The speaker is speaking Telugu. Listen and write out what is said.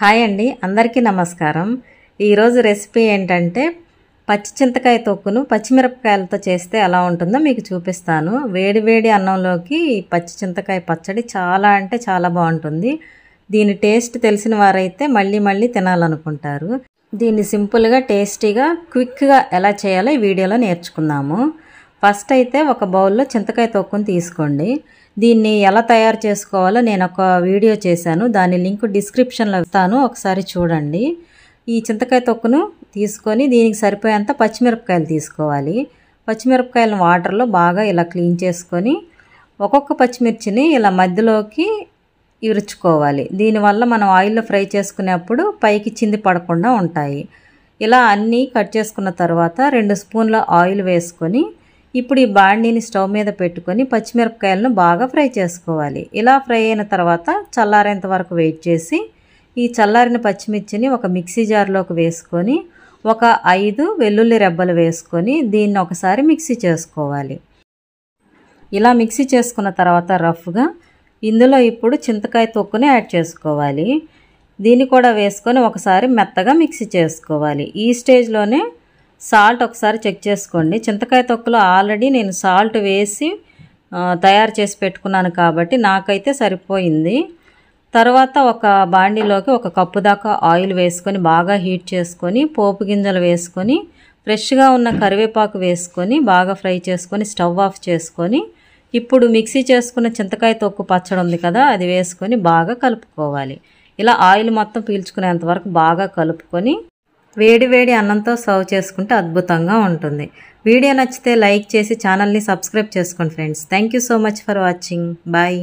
హాయ్ అండి అందరికీ నమస్కారం ఈరోజు రెసిపీ ఏంటంటే పచ్చి చింతకాయ తొక్కును పచ్చిమిరపకాయలతో చేస్తే ఎలా ఉంటుందో మీకు చూపిస్తాను వేడివేడి అన్నంలోకి పచ్చి చింతకాయ పచ్చడి చాలా అంటే చాలా బాగుంటుంది దీని టేస్ట్ తెలిసిన వారైతే మళ్ళీ మళ్ళీ తినాలనుకుంటారు దీన్ని సింపుల్గా టేస్టీగా క్విక్గా ఎలా చేయాలో ఈ వీడియోలో నేర్చుకుందాము ఫస్ట్ అయితే ఒక బౌల్లో చింతకాయ తొక్కుని తీసుకోండి దీన్ని ఎలా తయారు చేసుకోవాలో నేను ఒక వీడియో చేశాను దాని లింక్ డిస్క్రిప్షన్లో ఇస్తాను ఒకసారి చూడండి ఈ చింతకాయ తొక్కును తీసుకొని దీనికి సరిపోయేంత పచ్చిమిరపకాయలు తీసుకోవాలి పచ్చిమిరపకాయలను వాటర్లో బాగా ఇలా క్లీన్ చేసుకొని ఒక్కొక్క పచ్చిమిర్చిని ఇలా మధ్యలోకి ఇరుచుకోవాలి దీనివల్ల మనం ఆయిల్లో ఫ్రై చేసుకునేప్పుడు పైకి చింది పడకుండా ఉంటాయి ఇలా అన్నీ కట్ చేసుకున్న తర్వాత రెండు స్పూన్ల ఆయిల్ వేసుకొని ఇప్పుడు ఈ బాండీని స్టవ్ మీద పెట్టుకొని పచ్చిమిరపకాయలను బాగా ఫ్రై చేసుకోవాలి ఇలా ఫ్రై అయిన తర్వాత చల్లారేంత వరకు వెయిట్ చేసి ఈ చల్లారిన పచ్చిమిర్చిని ఒక మిక్సీ జార్లోకి వేసుకొని ఒక ఐదు వెల్లుల్లి రెబ్బలు వేసుకొని దీన్ని ఒకసారి మిక్సీ చేసుకోవాలి ఇలా మిక్సీ చేసుకున్న తర్వాత రఫ్గా ఇందులో ఇప్పుడు చింతకాయ తొక్కుని యాడ్ చేసుకోవాలి దీన్ని కూడా వేసుకొని ఒకసారి మెత్తగా మిక్సీ చేసుకోవాలి ఈ స్టేజ్లోనే సాల్ట్ ఒకసారి చెక్ చేసుకోండి చింతకాయ తొక్కలో ఆల్రెడీ నేను సాల్ట్ వేసి తయారు చేసి పెట్టుకున్నాను కాబట్టి నాకైతే సరిపోయింది తర్వాత ఒక బాండీలోకి ఒక కప్పు దాకా ఆయిల్ వేసుకొని బాగా హీట్ చేసుకొని పోపు గింజలు వేసుకొని ఫ్రెష్గా ఉన్న కరివేపాకు వేసుకొని బాగా ఫ్రై చేసుకొని స్టవ్ ఆఫ్ చేసుకొని ఇప్పుడు మిక్సీ చేసుకున్న చింతకాయ తొక్కు పచ్చడి ఉంది కదా అది వేసుకొని బాగా కలుపుకోవాలి ఇలా ఆయిల్ మొత్తం పీల్చుకునేంత వరకు బాగా కలుపుకొని వేడి వేడి అన్నంతో సర్వ్ చేసుకుంటే అద్భుతంగా ఉంటుంది వీడియో నచ్చితే లైక్ చేసి ఛానల్ని సబ్స్క్రైబ్ చేసుకోండి friends thank you so much for watching bye